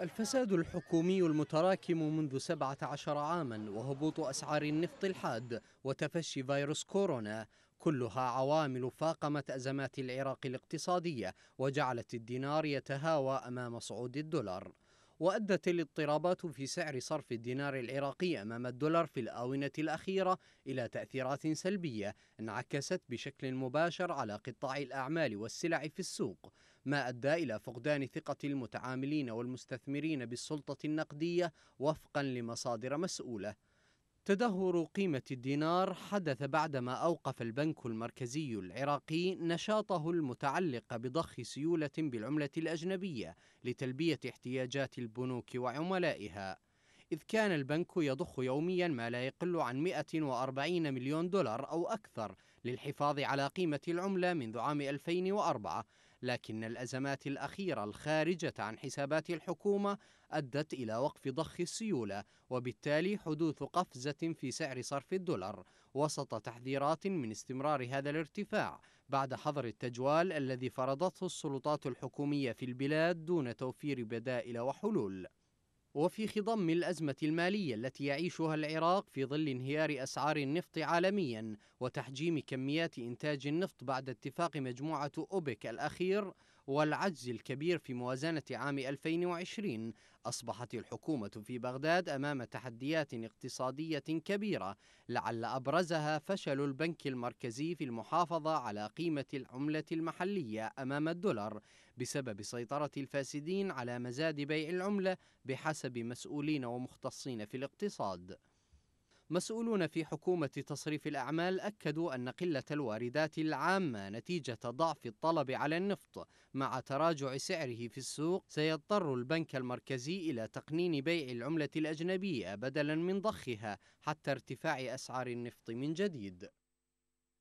الفساد الحكومي المتراكم منذ 17 عاما وهبوط أسعار النفط الحاد وتفشي فيروس كورونا كلها عوامل فاقمت أزمات العراق الاقتصادية وجعلت الدينار يتهاوى أمام صعود الدولار وأدت الاضطرابات في سعر صرف الدينار العراقي أمام الدولار في الآونة الأخيرة إلى تأثيرات سلبية انعكست بشكل مباشر على قطاع الأعمال والسلع في السوق ما أدى إلى فقدان ثقة المتعاملين والمستثمرين بالسلطة النقدية وفقا لمصادر مسؤولة تدهور قيمة الدينار حدث بعدما أوقف البنك المركزي العراقي نشاطه المتعلق بضخ سيولة بالعملة الأجنبية لتلبية احتياجات البنوك وعملائها إذ كان البنك يضخ يوميا ما لا يقل عن 140 مليون دولار أو أكثر للحفاظ على قيمة العملة منذ عام 2004 لكن الأزمات الأخيرة الخارجة عن حسابات الحكومة أدت إلى وقف ضخ السيولة وبالتالي حدوث قفزة في سعر صرف الدولار وسط تحذيرات من استمرار هذا الارتفاع بعد حظر التجوال الذي فرضته السلطات الحكومية في البلاد دون توفير بدائل وحلول وفي خضم الأزمة المالية التي يعيشها العراق في ظل انهيار أسعار النفط عالميا وتحجيم كميات إنتاج النفط بعد اتفاق مجموعة أوبك الأخير والعجز الكبير في موازنة عام 2020 أصبحت الحكومة في بغداد أمام تحديات اقتصادية كبيرة لعل أبرزها فشل البنك المركزي في المحافظة على قيمة العملة المحلية أمام الدولار بسبب سيطرة الفاسدين على مزاد بيع العملة بحسب مسؤولين ومختصين في الاقتصاد مسؤولون في حكومة تصريف الأعمال أكدوا أن قلة الواردات العامة نتيجة ضعف الطلب على النفط مع تراجع سعره في السوق سيضطر البنك المركزي إلى تقنين بيع العملة الأجنبية بدلا من ضخها حتى ارتفاع أسعار النفط من جديد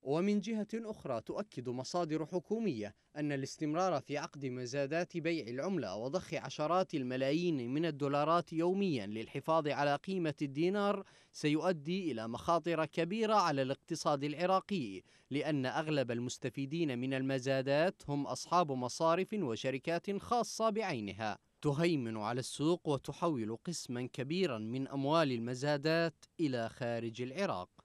ومن جهة أخرى تؤكد مصادر حكومية أن الاستمرار في عقد مزادات بيع العملة وضخ عشرات الملايين من الدولارات يوميا للحفاظ على قيمة الدينار سيؤدي إلى مخاطر كبيرة على الاقتصاد العراقي لأن أغلب المستفيدين من المزادات هم أصحاب مصارف وشركات خاصة بعينها تهيمن على السوق وتحول قسما كبيرا من أموال المزادات إلى خارج العراق